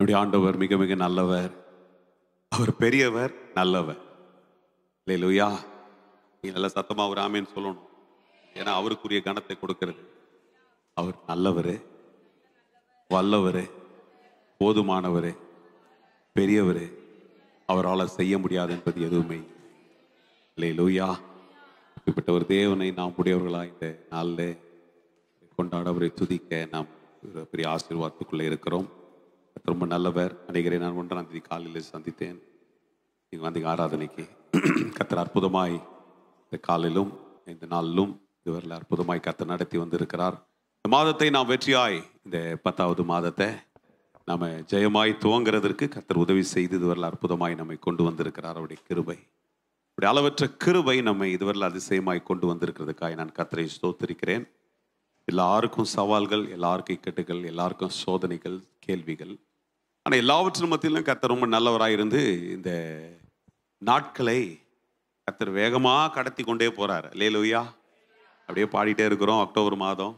என்னுடைய ஆண்டவர் மிக மிக நல்லவர் அவர் பெரியவர் நல்லவர் இல்லை லூயா நீ நல்ல சத்தமாக ஒரு ஆமேன்னு சொல்லணும் ஏன்னா அவருக்குரிய கணத்தை கொடுக்கறது அவர் நல்லவர் வல்லவர் போதுமானவர் பெரியவர் அவரால் செய்ய முடியாது என்பது எதுவுமே இல்லை லூயா இப்படிப்பட்ட ஒரு தேவனை நாம் உடையவர்களாக இந்த நாளில் கொண்டாட அவரை துதிக்க நாம் பெரிய ஆசீர்வாதத்துக்குள்ளே இருக்கிறோம் ரொம்ப நல்லவர் அநேகரை நான் ஒன்றாம் தேதி காலையில் சந்தித்தேன் நீங்கள் வந்தீங்க ஆராதனைக்கு கத்தர் அற்புதமாய் இந்த காலிலும் இந்த நாளிலும் இதுவரையில் அற்புதமாய் கத்தர் நடத்தி வந்திருக்கிறார் இந்த மாதத்தை நாம் வெற்றியாய் இந்த பத்தாவது மாதத்தை நாம் ஜெயமாய் துவங்கிறதற்கு கத்தர் உதவி செய்து இதுவரில் அற்புதமாய் நம்மை கொண்டு வந்திருக்கிறார் அவருடைய கிருபை அப்படி அளவற்ற கிருபை நம்மை இதுவரையில் அதிசயமாய் கொண்டு வந்திருக்கிறதுக்காக நான் கத்தரை ஸ்தோத்திருக்கிறேன் எல்லாருக்கும் சவால்கள் எல்லாருக்கும் இக்கட்டுகள் எல்லாருக்கும் சோதனைகள் கேள்விகள் ஆனால் எல்லாவற்றின் மத்தியிலும் கத்தர் ரொம்ப நல்லவராக இருந்து இந்த நாட்களை கத்தர் வேகமாக கடத்தி கொண்டே போகிறார் லேலுயா அப்படியே பாடிட்டே இருக்கிறோம் அக்டோபர் மாதம்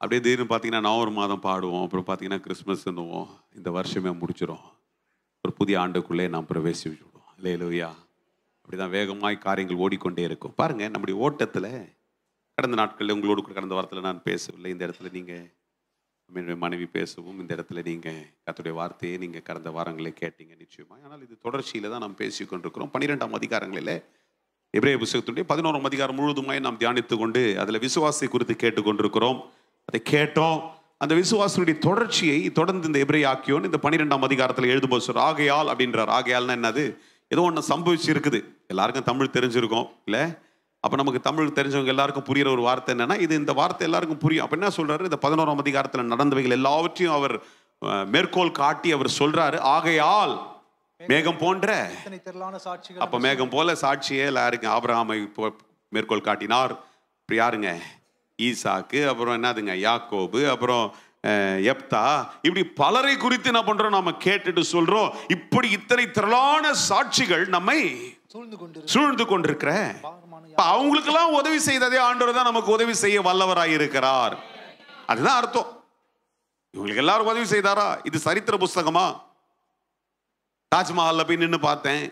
அப்படியே திடீர்னு பார்த்தீங்கன்னா நவம்பர் மாதம் பாடுவோம் அப்புறம் பார்த்தீங்கன்னா கிறிஸ்மஸ்ன்னுவோம் இந்த வருஷமே முடிச்சிடும் ஒரு புதிய ஆண்டுக்குள்ளே நாம் பிரவேசி விடுவோம் இல்லை அப்படிதான் அப்படி தான் வேகமாய் காரியங்கள் ஓடிக்கொண்டே இருக்கும் பாருங்கள் நம்முடைய ஓட்டத்தில் கடந்த நாட்களில் உங்களோடு கடந்த வாரத்தில் நான் பேசவில்லை இந்த இடத்துல நீங்கள் என்னுடைய மனைவி பேசவும் இந்த இடத்துல நீங்கள் கத்துடைய வார்த்தையை நீங்கள் கடந்த வாரங்களே கேட்டீங்க நிச்சயமாக ஆனால் இது தொடர்ச்சியில் தான் நாம் பேசி கொண்டிருக்கிறோம் பன்னிரெண்டாம் அதிகாரங்களில் எப்ரே புஸ்தகத்துடைய பதினோராம் அதிகாரம் முழுவதுமாய் நாம் தியானித்து கொண்டு அதில் விசுவாசத்தை குறித்து கேட்டுக்கொண்டிருக்கிறோம் அதை கேட்டோம் அந்த விசுவாசனுடைய தொடர்ச்சியை தொடர்ந்து இந்த எப்ரே ஆக்கியோன்னு இந்த பன்னிரெண்டாம் அதிகாரத்தில் எழுதும்போது சொல்ற ஆகையால் அப்படின்றார் ஆகையால்னா என்னது ஏதோ ஒன்று சம்பவிச்சு இருக்குது எல்லாருக்கும் தமிழ் தெரிஞ்சிருக்கும் இல்லை அப்போ நமக்கு தமிழ் தெரிஞ்சவங்க எல்லாருக்கும் புரியிற ஒரு வார்த்தை என்னென்னா இது இந்த வார்த்தை எல்லாருக்கும் புரியும் அப்போ என்ன சொல்கிறாரு இந்த பதினோராம் அதிகாரத்தில் நடந்தவைகள் எல்லாவற்றையும் அவர் மேற்கோள் காட்டி அவர் சொல்கிறாரு ஆகையால் மேகம் போன்ற அப்போ மேகம் போல சாட்சியே எல்லாருக்கும் ஆபரகாமை மேற்கோள் காட்டினார் யாருங்க ஈசாக்கு அப்புறம் என்னதுங்க யாக்கோபு அப்புறம் எப்தா இப்படி பலரை குறித்து என்ன பண்றோம் நாம கேட்டுட்டு சொல்றோம் இப்படி இத்தனை திரளான சாட்சிகள் நம்மை சூழ்ந்து கொண்டு சூழ்ந்து கொண்டிருக்கிற இப்போ அவங்களுக்கெல்லாம் உதவி செய்ததே ஆண்டவர் தான் நமக்கு உதவி செய்ய வல்லவராக இருக்கிறார் அதுதான் அர்த்தம் இவங்களுக்கு எல்லாரும் உதவி செய்தாரா இது சரித்திர புஸ்தகமா தாஜ்மஹாலில் போய் நின்று பார்த்தேன்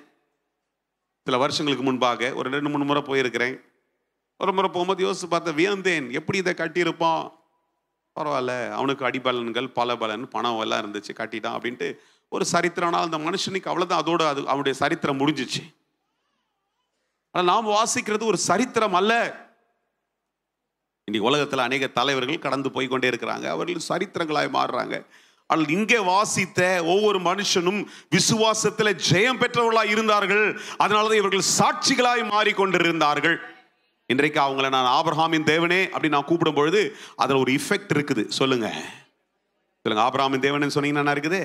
சில வருஷங்களுக்கு முன்பாக ஒரு ரெண்டு மூணு முறை போயிருக்கிறேன் ஒரு முறை போகும்போது யோசித்து பார்த்தேன் வியந்தேன் எப்படி இதை கட்டியிருப்பான் பரவாயில்ல அவனுக்கு அடிபலன்கள் பல பலன் பணம் எல்லாம் இருந்துச்சு கட்டிட்டான் அப்படின்ட்டு ஒரு சரித்திரனால் அந்த மனுஷனுக்கு அவ்வளோதான் அதோட அது அவனுடைய சரித்திரம் முடிஞ்சிச்சு ஆனால் நாம் வாசிக்கிறது ஒரு சரித்திரம் அல்ல இன்னைக்கு உலகத்தில் அநேக தலைவர்கள் கடந்து போய் கொண்டே இருக்கிறாங்க அவர்கள் சரித்திரங்களாய் மாறுறாங்க ஆனால் இங்கே வாசித்த ஒவ்வொரு மனுஷனும் விசுவாசத்தில் ஜெயம் பெற்றவர்களாக இருந்தார்கள் அதனால தான் இவர்கள் சாட்சிகளாய் மாறிக்கொண்டிருந்தார்கள் இன்றைக்கு அவங்களை நான் ஆபிரஹாமின் தேவனே அப்படின்னு நான் கூப்பிடும் பொழுது அதில் ஒரு இஃபெக்ட் இருக்குது சொல்லுங்க சொல்லுங்க ஆபிரஹாமின் தேவனே சொன்னீங்கன்னா இருக்குது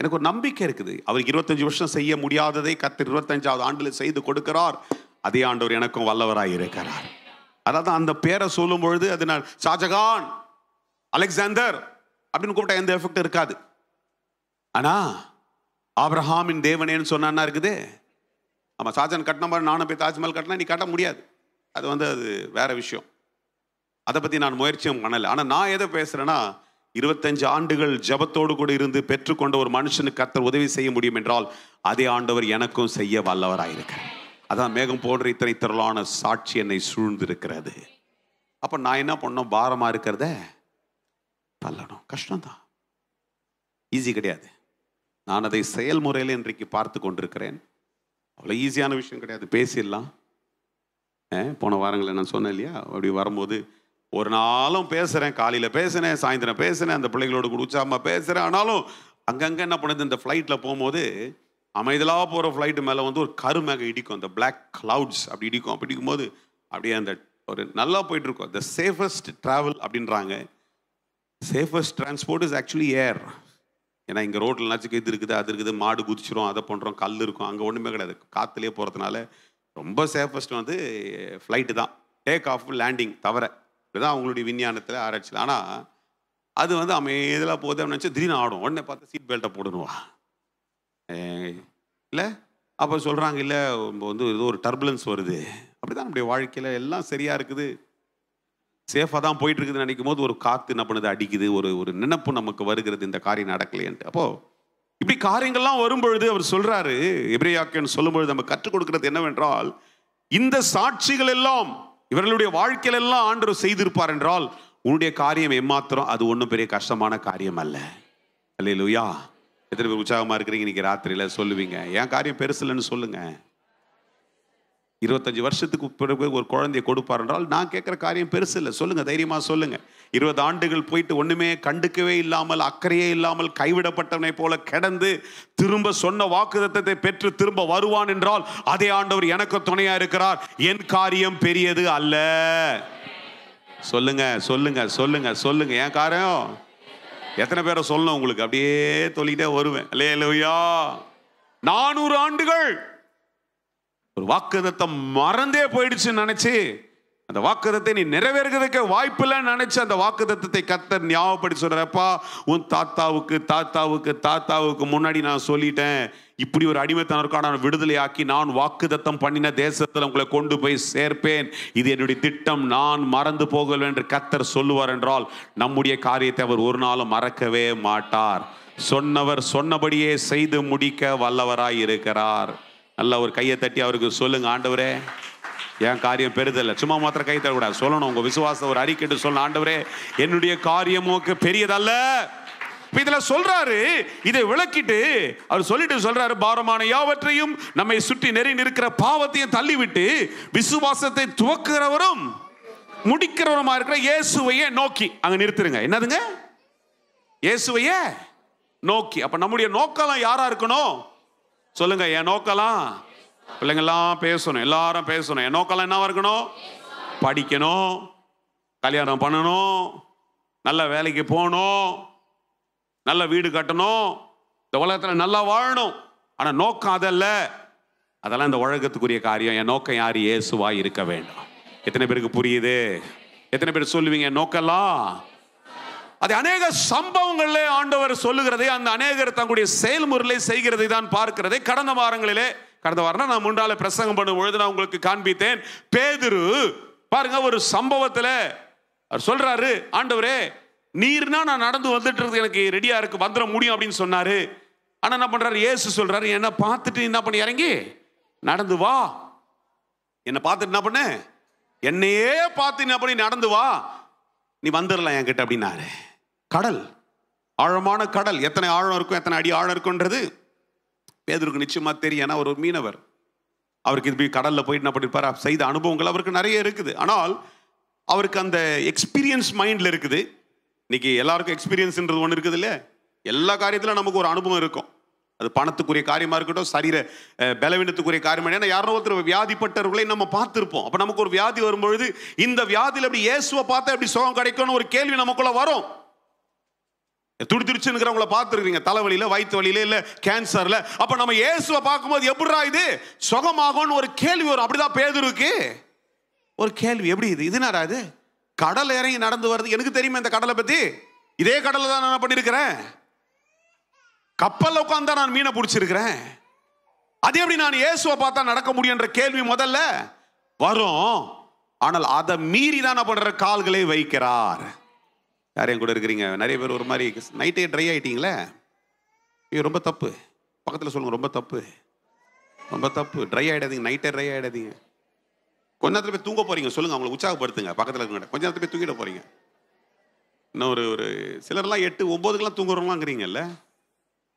எனக்கு ஒரு நம்பிக்கை இருக்குது அவர் இருபத்தஞ்சு வருஷம் செய்ய முடியாததை கத்து இருபத்தஞ்சாவது ஆண்டில் செய்து கொடுக்கிறார் அதே ஆண்டவர் எனக்கும் வல்லவராக இருக்கிறார் அதாவது அந்த பேரை சொல்லும் பொழுது அது நான் ஷாஜகான் அலெக்சாந்தர் அப்படின்னு கூப்பிட்டா எந்த எஃபெக்ட் இருக்காது ஆனா ஆப்ரஹாமின் தேவனேன்னு சொன்னான்னா இருக்குது ஆமாம் சாஜன் கட்டின மாதிரி நானும் போய் தாஜ்மஹால் கட்டினா நீ கட்ட முடியாது அது வந்து அது வேற விஷயம் அதை பற்றி நான் முயற்சியும் பண்ணலை ஆனால் நான் எதை பேசுகிறேன்னா இருபத்தஞ்சு ஆண்டுகள் ஜபத்தோடு கூட இருந்து பெற்றுக்கொண்ட ஒரு மனுஷனுக்கு கத்தர் உதவி செய்ய முடியும் என்றால் அதே ஆண்டவர் எனக்கும் செய்ய வல்லவராயிருக்கிறேன் அதான் மேகம் போன்ற இத்தனை திரளான சாட்சி என்னை சூழ்ந்திருக்கிறது அப்போ நான் என்ன பண்ணோம் பாரமாக இருக்கிறத தள்ளணும் கஷ்டம்தான் ஈஸி கிடையாது நான் அதை செயல்முறையில் இன்றைக்கு பார்த்து கொண்டிருக்கிறேன் அவ்வளோ ஈஸியான விஷயம் கிடையாது பேசிடலாம் போன வாரங்களில் நான் சொன்னேன் இல்லையா அப்படி வரும்போது ஒரு நாளும் பேசுகிறேன் காலையில் பேசுனேன் சாயந்தரம் பேசுனேன் அந்த பிள்ளைகளோடு கூட பேசுகிறேன் ஆனாலும் அங்கங்கே என்ன பண்ணுது இந்த ஃப்ளைட்டில் போகும்போது அமைதலாக போகிற ஃப்ளைட்டு மேலே வந்து ஒரு கருமேக இடிக்கும் அந்த பிளாக் கிளவுட்ஸ் அப்படி இடிக்கும் அப்படி இடிக்கும்போது அப்படியே அந்த ஒரு நல்லா போயிட்டுருக்கோம் த சேஃபஸ்ட் ட்ராவல் அப்படின்றாங்க safest transport is actually air ஏன்னா இங்கே ரோட்டில் நச்சுக்கு இது இருக்குது அது இருக்குது மாடு குதிச்சிரும் அதை பண்ணுறோம் கல் இருக்கும் அங்கே ஒன்றுமே கிடையாது காற்றுலேயே போகிறதுனால ரொம்ப சேஃபஸ்ட் வந்து ஃப்ளைட்டு தான் டேக் ஆஃப் லேண்டிங் தவிர இதுதான் அவங்களுடைய விஞ்ஞானத்தில் ஆராய்ச்சியில் ஆனால் அது வந்து அமைதியெல்லாம் போதேன்னு நினச்சி திடீர்னு ஆடும் உடனே பார்த்து சீட் பெல்ட்டை போடணுவா இல்லை அப்போ சொல்கிறாங்க இல்லை வந்து ஏதோ ஒரு டர்புலன்ஸ் வருது அப்படி தான் நம்முடைய வாழ்க்கையில் எல்லாம் சரியாக இருக்குது சேஃபாக தான் போயிட்டுருக்குதுன்னு நினைக்கும் போது ஒரு காற்று என்ன பண்ணுது அடிக்குது ஒரு ஒரு நினப்பு நமக்கு வருகிறது இந்த காரியம் நடக்கலையன்ட்டு அப்போது இப்படி காரியங்கள்லாம் வரும்பொழுது அவர் சொல்கிறாரு எப்படியாக்கன்னு சொல்லும்பொழுது நம்ம கற்றுக் கொடுக்குறது என்னவென்றால் இந்த சாட்சிகள் எல்லாம் இவர்களுடைய வாழ்க்கையில எல்லாம் ஆண்டவர் செய்திருப்பார் என்றால் உன்னுடைய காரியம் எம்மாத்திரம் அது ஒன்றும் பெரிய கஷ்டமான காரியம் அல்ல அல்ல எத்தனை பேர் உற்சாகமாக இருக்கிறீங்க இன்னைக்கு ராத்திரியில் சொல்லுவீங்க என் காரியம் பெருசில்லைன்னு சொல்லுங்க இருபத்தஞ்சு வருஷத்துக்கு பிறகு ஒரு குழந்தைய கொடுப்பார் என்றால் நான் கேட்குற காரியம் பெருசு இல்லை சொல்லுங்கள் தைரியமாக சொல்லுங்கள் இருபது ஆண்டுகள் போயிட்டு ஒன்றுமே கண்டுக்கவே இல்லாமல் அக்கறையே இல்லாமல் கைவிடப்பட்டவனை போல கிடந்து திரும்ப சொன்ன வாக்குதத்தத்தை பெற்று திரும்ப வருவான் என்றால் அதே ஆண்டவர் எனக்கு துணையா இருக்கிறார் என் காரியம் பெரியது அல்ல சொல்லுங்க சொல்லுங்க சொல்லுங்க சொல்லுங்க என் காரியம் எத்தனை பேரை சொல்லணும் உங்களுக்கு அப்படியே தொழிலே வருவேன் லே நானூறு ஆண்டுகள் ஒரு வாக்குதத்தை மறந்தே போயிடுச்சுன்னு நினைச்சு அந்த வாக்குதத்தை நீ நிறைவேறுகிறதுக்கு இல்லைன்னு நினைச்சு அந்த வாக்குத்தத்தை கத்தர் ஞாபகப்படுத்தி சொல்றப்பா உன் தாத்தாவுக்கு தாத்தாவுக்கு தாத்தாவுக்கு முன்னாடி நான் சொல்லிட்டேன் இப்படி ஒரு அடிமைத்தனருக்கான விடுதலையாக்கி நான் வாக்குதத்தம் பண்ணின தேசத்தில் உங்களை கொண்டு போய் சேர்ப்பேன் இது என்னுடைய திட்டம் நான் மறந்து போகல என்று கத்தர் சொல்லுவார் என்றால் நம்முடைய காரியத்தை அவர் ஒரு நாளும் மறக்கவே மாட்டார் சொன்னவர் சொன்னபடியே செய்து முடிக்க வல்லவராய் இருக்கிறார் நல்ல ஒரு கையை தட்டி அவருக்கு சொல்லுங்க ஆண்டவரே என் காரியம் பெருதல்ல சும்மா மாத்திர கை தரக்கூடாது சொல்லணும் உங்க விசுவாச ஒரு அறிக்கைட்டு சொல்லணும் ஆண்டவரே என்னுடைய காரியம் பெரியதல்ல இதுல சொல்றாரு இதை விளக்கிட்டு அவர் சொல்லிட்டு சொல்றாரு பாரமான யாவற்றையும் நம்மை சுற்றி நெறி நிற்கிற பாவத்தையும் தள்ளிவிட்டு விசுவாசத்தை துவக்கிறவரும் முடிக்கிறவருமா இருக்கிற இயேசுவையே நோக்கி அங்க நிறுத்துருங்க என்னதுங்க இயேசுவையே நோக்கி அப்ப நம்முடைய நோக்கம் யாரா இருக்கணும் சொல்லுங்க என் நோக்கலாம் பிள்ளைங்கள்லாம் பேசணும் எல்லாரும் பேசணும் என் நோக்கெல்லாம் என்னவா இருக்கணும் படிக்கணும் கல்யாணம் பண்ணணும் நல்ல வேலைக்கு போகணும் நல்ல வீடு கட்டணும் இந்த உலகத்தில் நல்லா வாழணும் ஆனால் நோக்கம் அதல்ல அதெல்லாம் இந்த உலகத்துக்குரிய காரியம் என் நோக்கம் யார் இயேசுவா இருக்க வேண்டும் எத்தனை பேருக்கு புரியுது எத்தனை பேர் சொல்லுவீங்க என் நோக்கெல்லாம் அது அநேக சம்பவங்களிலே ஆண்டவர் சொல்லுகிறதை அந்த அநேகர் தங்களுடைய செயல்முறையிலே செய்கிறதை தான் பார்க்கிறதை கடந்த வாரங்களிலே கடந்த வாரம் நான் முண்டால பிரசங்கம் பண்ணும்பொழுது நான் உங்களுக்கு காண்பித்தேன் பேதுரு பாருங்க ஒரு சம்பவத்தில் அவர் சொல்றாரு ஆண்டவரே நீர்னா நான் நடந்து வந்துட்டு எனக்கு ரெடியா இருக்கு வந்துட முடியும் அப்படின்னு சொன்னாரு ஆனா என்ன பண்றாரு ஏசு சொல்றாரு என்ன பார்த்துட்டு என்ன பண்ணி இறங்கி நடந்து வா என்னை பார்த்துட்டு என்ன பண்ணு என்னையே பார்த்து என்ன பண்ணி நடந்து வா நீ வந்துடலாம் என்கிட்ட அப்படின்னாரு கடல் ஆழமான கடல் எத்தனை ஆழம் இருக்கும் எத்தனை அடி ஆழம் இருக்குன்றது பேதருக்கு நிச்சயமாக தெரியும் ஏன்னா அவர் ஒரு மீனவர் அவருக்கு இது கடலில் போயிட்டு என்ன பண்ணியிருப்பார் செய்த அனுபவங்கள் அவருக்கு நிறைய இருக்குது ஆனால் அவருக்கு அந்த எக்ஸ்பீரியன்ஸ் மைண்டில் இருக்குது இன்றைக்கி எல்லாருக்கும் எக்ஸ்பீரியன்ஸுன்றது ஒன்று இருக்குது இல்லையா எல்லா காரியத்திலும் நமக்கு ஒரு அனுபவம் இருக்கும் அது பணத்துக்குரிய காரியமாக இருக்கட்டும் சரீர பலவீனத்துக்குரிய காரியமாக ஏன்னா யாரோ ஒருத்தர் வியாதிப்பட்டவர்களை நம்ம பார்த்துருப்போம் அப்போ நமக்கு ஒரு வியாதி வரும்பொழுது இந்த வியாதியில் அப்படி இயேசுவை பார்த்தா எப்படி சுகம் கிடைக்கும்னு ஒரு கேள்வி நமக்குள்ளே வரும் துடிதுடிச்சுங்கிறவங்கள பார்த்துருக்கீங்க தலைவலியில் வயிற்று வலியில் இல்லை கேன்சரில் அப்போ நம்ம இயேசுவை பார்க்கும்போது எப்படிரா இது சுகமாகும்னு ஒரு கேள்வி வரும் அப்படிதான் பேதுருக்கு ஒரு கேள்வி எப்படி இது இது என்னடா இது கடல் இறங்கி நடந்து வருது எனக்கு தெரியுமா இந்த கடலை பற்றி இதே கடலை தான் நான் பண்ணியிருக்கிறேன் கப்பலில் உட்காந்து தான் நான் மீனை பிடிச்சிருக்கிறேன் அது எப்படி நான் இயேசுவை பார்த்தா நடக்க முடியுன்ற கேள்வி முதல்ல வரும் ஆனால் அதை மீறி தான் என்ன பண்ணுற கால்களை வைக்கிறார் யார் என் கூட இருக்கிறீங்க நிறைய பேர் ஒரு மாதிரி நைட்டே ட்ரை ஆகிட்டீங்களே ஐயோ ரொம்ப தப்பு பக்கத்தில் சொல்லுங்கள் ரொம்ப தப்பு ரொம்ப தப்பு ட்ரை ஆகிடாதீங்க நைட்டே ட்ரை ஆகிடாதீங்க கொஞ்ச நேரத்தில் போய் தூங்க போகிறீங்க சொல்லுங்கள் அவங்களை உற்சாகப்படுத்துங்க பக்கத்தில் இருக்கிற கொஞ்ச நேரத்தில் போய் தூங்கிட போகிறீங்க இன்னும் ஒரு ஒரு சிலர்லாம் எட்டு ஒம்போதுக்கெல்லாம் தூங்குறவங்களாங்கிறீங்கல்ல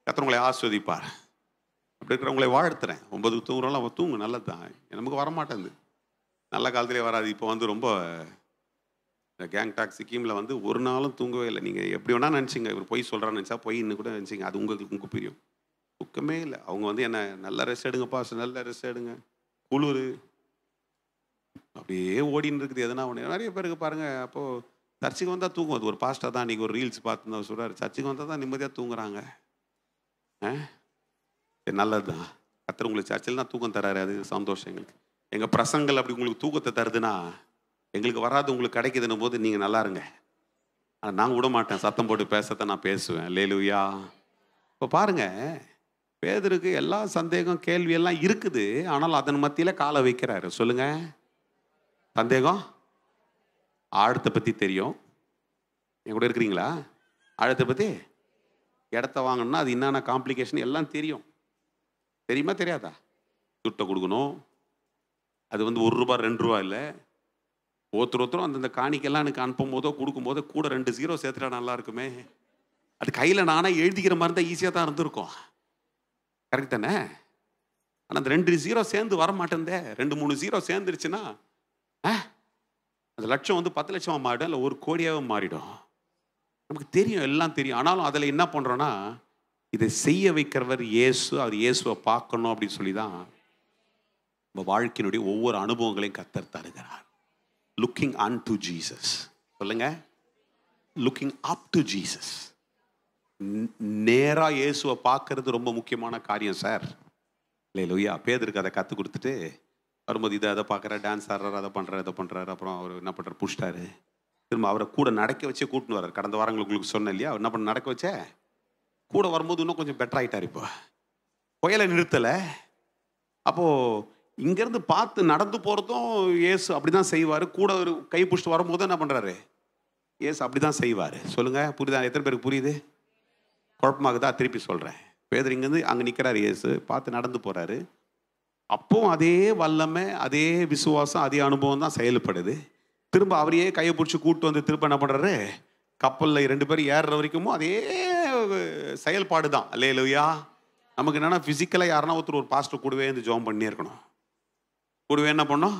கத்திர உங்களை ஆஸ்வதிப்பார் அப்படி இருக்கிறவங்களை வாழ்த்துறேன் ஒம்பதுக்கு தூங்குறோம்லாம் அவன் தூங்கு நல்லது தான் நமக்கு வரமாட்டேங்குது நல்ல காலத்துலேயே வராது இப்போ வந்து ரொம்ப இந்த கேங் சிக்கிமில் வந்து ஒரு நாளும் தூங்கவே இல்லை நீங்கள் எப்படி வேணால் நினச்சிங்க இவர் பொய் சொல்கிறான்னு நினச்சா போய் இன்னும் கூட நினச்சிங்க அது உங்களுக்கு உங்களுக்கு பிரியும் தூக்கமே இல்லை அவங்க வந்து என்ன நல்லா ரெஸ்ட் எடுங்கப்பா நல்லா ரெஸ்ட் எடுங்க குளிர் அப்படியே ஓடின்னு இருக்குது எதனா ஒன்று நிறைய பேருக்கு பாருங்கள் அப்போது சர்ச்சுக்கு வந்தால் தூங்கும் அது ஒரு பாஸ்ட்டாக தான் இன்றைக்கி ஒரு ரீல்ஸ் பார்த்துருந்தா சொல்கிறார் சர்ச்சுக்கு வந்தால் தான் நிம்மதியாக தூங்குறாங்க ஆ நல்லது தான் அத்தர் உங்களுக்கு சர்ச்சில் தான் தூக்கம் தராரு அது சந்தோஷம் எங்களுக்கு எங்கள் பிரசங்கள் அப்படி உங்களுக்கு தூக்கத்தை தருதுன்னா எங்களுக்கு வராது உங்களுக்கு கிடைக்குதுன்னும் போது நீங்கள் நல்லா இருங்க ஆனால் நான் விட மாட்டேன் சத்தம் போட்டு பேசத்தை நான் பேசுவேன் லேலுயா இப்போ பாருங்கள் பேதருக்கு எல்லா சந்தேகம் கேள்வியெல்லாம் இருக்குது ஆனால் அதன் மத்தியில் காலை வைக்கிறாரு சொல்லுங்கள் சந்தேகம் ஆழத்தை பற்றி தெரியும் என் கூட இருக்கிறீங்களா ஆழத்தை பற்றி இடத்த வாங்கணுன்னா அது என்னென்ன காம்ப்ளிகேஷன் எல்லாம் தெரியும் தெரியுமா தெரியாதா சுட்டை கொடுக்கணும் அது வந்து ஒரு ரூபா ரெண்டு ரூபா இல்லை ஒருத்தர் ஒருத்தரும் அந்தந்த காணிக்கெல்லாம் எனக்கு அனுப்பும் போதோ கொடுக்கும்போதோ கூட ரெண்டு ஜீரோ சேர்த்துட்டா நல்லா இருக்குமே அது கையில் நானாக எழுதிக்கிற மாதிரி தான் ஈஸியாக தான் இருந்திருக்கும் கரெக்ட் தானே ஆனால் அந்த ரெண்டு ஜீரோ சேர்ந்து வர மாட்டேந்தே ரெண்டு மூணு ஜீரோ சேர்ந்துருச்சுன்னா அந்த லட்சம் வந்து பத்து லட்சமாக மாறிடும் இல்லை ஒரு கோடியாகவும் மாறிடும் நமக்கு தெரியும் எல்லாம் தெரியும் ஆனாலும் அதில் என்ன பண்ணுறோன்னா இதை செய்ய வைக்கிறவர் இயேசு அவர் இயேசுவை பார்க்கணும் அப்படின்னு சொல்லி தான் நம்ம வாழ்க்கையினுடைய ஒவ்வொரு அனுபவங்களையும் கத்தர் தருகிறார் லுக்கிங் அன் டு ஜீசஸ் சொல்லுங்க லுக்கிங் அப் டு ஜீசஸ் நேராக இயேசுவை பார்க்கறது ரொம்ப முக்கியமான காரியம் சார் இல்லை லோய்யா பேதருக்கு அதை கற்றுக் கொடுத்துட்டு வரும்போது இதை அதை பார்க்குறாரு டான்ஸ் ஆடுறாரு அதை பண்ணுறாரு அதை பண்ணுறாரு அப்புறம் அவர் என்ன பண்ணுறாரு புஷ்டாரு திரும்ப அவரை கூட நடக்க வச்சே கூட்டின்னு வர்றாரு கடந்த வாரங்கள் உங்களுக்கு சொன்னேன் இல்லையா அவர் என்ன பண்ண நடக்க வச்சே கூட வரும்போது இன்னும் கொஞ்சம் பெட்டர் ஆகிட்டார் இப்போ புயலை நிறுத்தலை அப்போது இங்கேருந்து பார்த்து நடந்து போகிறதும் ஏசு அப்படி தான் செய்வார் கூட ஒரு கை பிடிச்சிட்டு வரும்போது என்ன பண்ணுறாரு ஏசு அப்படி தான் செய்வார் சொல்லுங்கள் புரியுதா எத்தனை பேருக்கு புரியுது குழப்பமாகுதா திருப்பி சொல்கிறேன் பேதர் இங்கேருந்து அங்கே நிற்கிறார் ஏசு பார்த்து நடந்து போகிறாரு அப்போவும் அதே வல்லமை அதே விசுவாசம் அதே அனுபவம் தான் செயல்படுது திரும்ப அவரையே கையை பிடிச்சி கூப்பிட்டு வந்து திரும்ப என்ன பண்ணுறாரு கப்பலில் ரெண்டு பேரும் ஏறுற வரைக்கும் அதே செயல்பாடு தான் இல்லையா நமக்கு என்னென்னா ஃபிசிக்கலாக யாருன்னா ஒருத்தர் ஒரு பாஸ்டர் கூடவே வந்து ஜோம் பண்ணியே இருக்கணும் கூடவே என்ன பண்ணோம்